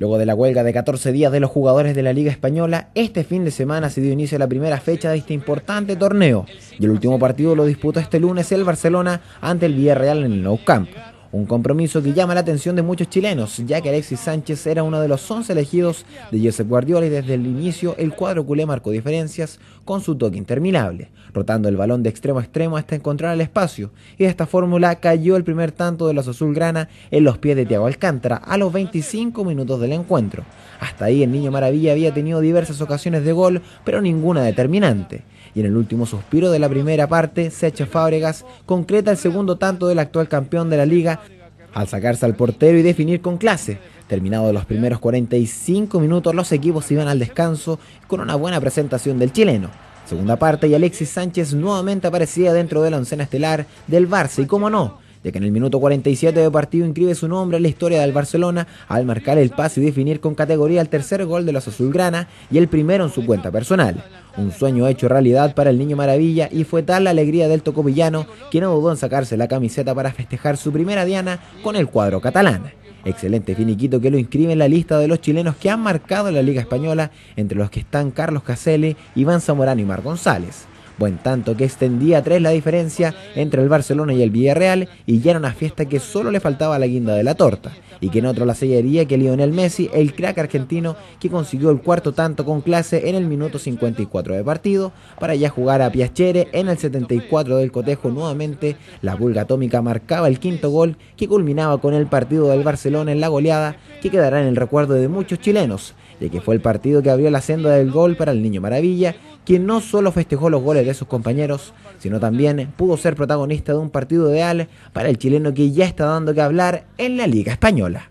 Luego de la huelga de 14 días de los jugadores de la Liga Española, este fin de semana se dio inicio a la primera fecha de este importante torneo y el último partido lo disputó este lunes el Barcelona ante el Villarreal en el Nou Camp. Un compromiso que llama la atención de muchos chilenos, ya que Alexis Sánchez era uno de los 11 elegidos de Josep Guardiola y desde el inicio el cuadro culé marcó diferencias con su toque interminable, rotando el balón de extremo a extremo hasta encontrar el espacio, y esta fórmula cayó el primer tanto de los azulgrana en los pies de Thiago Alcántara a los 25 minutos del encuentro. Hasta ahí el niño maravilla había tenido diversas ocasiones de gol, pero ninguna determinante y en el último suspiro de la primera parte, Secha Fábregas concreta el segundo tanto del actual campeón de la liga al sacarse al portero y definir con clase. Terminados los primeros 45 minutos, los equipos iban al descanso con una buena presentación del chileno. Segunda parte y Alexis Sánchez nuevamente aparecía dentro de la oncena estelar del Barça y como no, ya que en el minuto 47 de partido inscribe su nombre en la historia del Barcelona al marcar el pase y definir con categoría el tercer gol de los azulgrana y el primero en su cuenta personal. Un sueño hecho realidad para el niño maravilla y fue tal la alegría del tocopillano que no dudó en sacarse la camiseta para festejar su primera diana con el cuadro catalán. Excelente finiquito que lo inscribe en la lista de los chilenos que han marcado la Liga Española, entre los que están Carlos Caselli, Iván Zamorano y Mar González buen tanto que extendía a tres la diferencia entre el Barcelona y el Villarreal y ya era una fiesta que solo le faltaba la guinda de la torta y que en otro la sellaría que Lionel Messi, el crack argentino que consiguió el cuarto tanto con clase en el minuto 54 de partido para ya jugar a Piachere en el 74 del cotejo nuevamente la vulga Atómica marcaba el quinto gol que culminaba con el partido del Barcelona en la goleada que quedará en el recuerdo de muchos chilenos ya que fue el partido que abrió la senda del gol para el Niño Maravilla, quien no solo festejó los goles de sus compañeros, sino también pudo ser protagonista de un partido ideal para el chileno que ya está dando que hablar en la Liga Española.